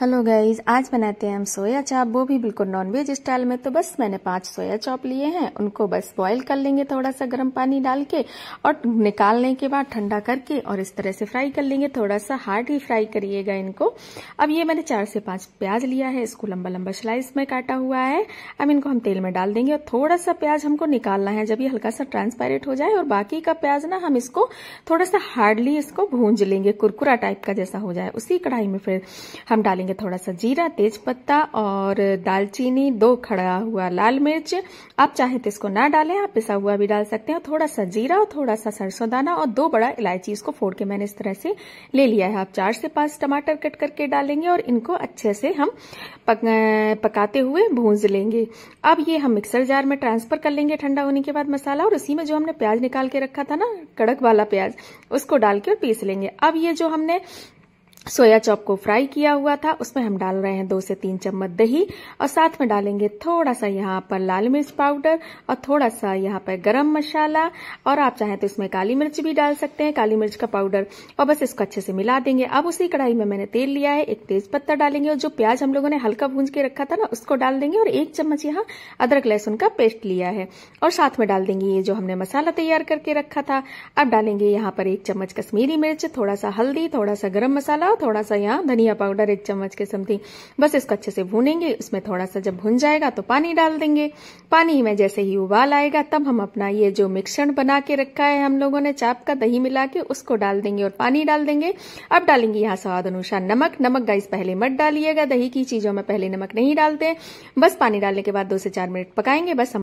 hello guys आज बनाते हैं हम सोया चाप वो भी बिल्कुल नॉनवेज स्टाइल में तो बस मैंने पांच सोया चाप लिए हैं उनको बस बॉईल कर लेंगे थोड़ा सा गर्म पानी डाल के और निकालने के बाद ठंडा करके और इस तरह से फ्राई कर लेंगे थोड़ा सा हार्ड ही फ्राई करिएगा इनको अब ये मैंने चार से पांच प्याज लिया है इसको लंबा लंबा स्लाइस में काटा हुआ है अब इनको हम तेल में डाल देंगे और थोड़ा सा प्याज हमको निकालना है जब ये हल्का सा ट्रांसपेरेंट हो जाए और बाकी का प्याज ना हम इसको थोड़ा सा हार्डली इसको भूंज लेंगे कुरकुरा टाइप का जैसा हो जाए उसी कढ़ाई में फिर हम डालेंगे डालेंगे थोड़ा सा जीरा तेज पत्ता और दालचीनी दो खड़ा हुआ लाल मिर्च आप चाहे तो इसको ना डालें आप पिसा हुआ भी डाल सकते हैं थोड़ा सा जीरा और थोड़ा सा सरसों दाना और दो बड़ा इलायची इसको फोड़ के मैंने इस तरह से ले लिया है आप चार से पांच टमाटर कट करके डालेंगे और इनको अच्छे से हम पक, पकाते हुए भूंज लेंगे अब ये हम मिक्सर जार में ट्रांसफर कर लेंगे ठंडा होने के बाद मसाला और उसी में जो हमने प्याज निकाल के रखा था ना कड़क वाला प्याज उसको डाल के पीस लेंगे अब ये जो हमने सोया चॉप को फ्राई किया हुआ था उसमें हम डाल रहे हैं दो से तीन चम्मच दही और साथ में डालेंगे थोड़ा सा यहाँ पर लाल मिर्च पाउडर और थोड़ा सा यहाँ पर गरम मसाला और आप चाहें तो इसमें काली मिर्च भी डाल सकते हैं काली मिर्च का पाउडर और बस इसको अच्छे से मिला देंगे अब उसी कढ़ाई में मैंने तेल लिया है एक तेज पत्ता डालेंगे और जो प्याज हम लोगों ने हल्का भूंज के रखा था ना उसको डाल देंगे और एक चम्मच यहाँ अदरक लहसुन का पेस्ट लिया है और साथ में डाल देंगे ये जो हमने मसाला तैयार करके रखा था अब डालेंगे यहाँ पर एक चम्मच कश्मीरी मिर्च थोड़ा सा हल्दी थोड़ा सा गर्म मसाला थोड़ा सा यहाँ धनिया पाउडर एक चम्मच के समथिंग बस इसको अच्छे से भूनेंगे उसमें थोड़ा सा जब भुन जाएगा तो पानी डाल देंगे पानी में जैसे ही उबाल आएगा तब हम अपना ये जो मिक्सण बना के रखा है हम लोगों ने चाप का दही मिला के उसको डाल देंगे और पानी डाल देंगे अब डालेंगे यहाँ स्वाद अनुसार नमक नमक गाइस पहले मत डालिएगा दही की चीजों में पहले नमक नहीं डालते बस पानी डालने के बाद दो से चार मिनट पकाएंगे बस हम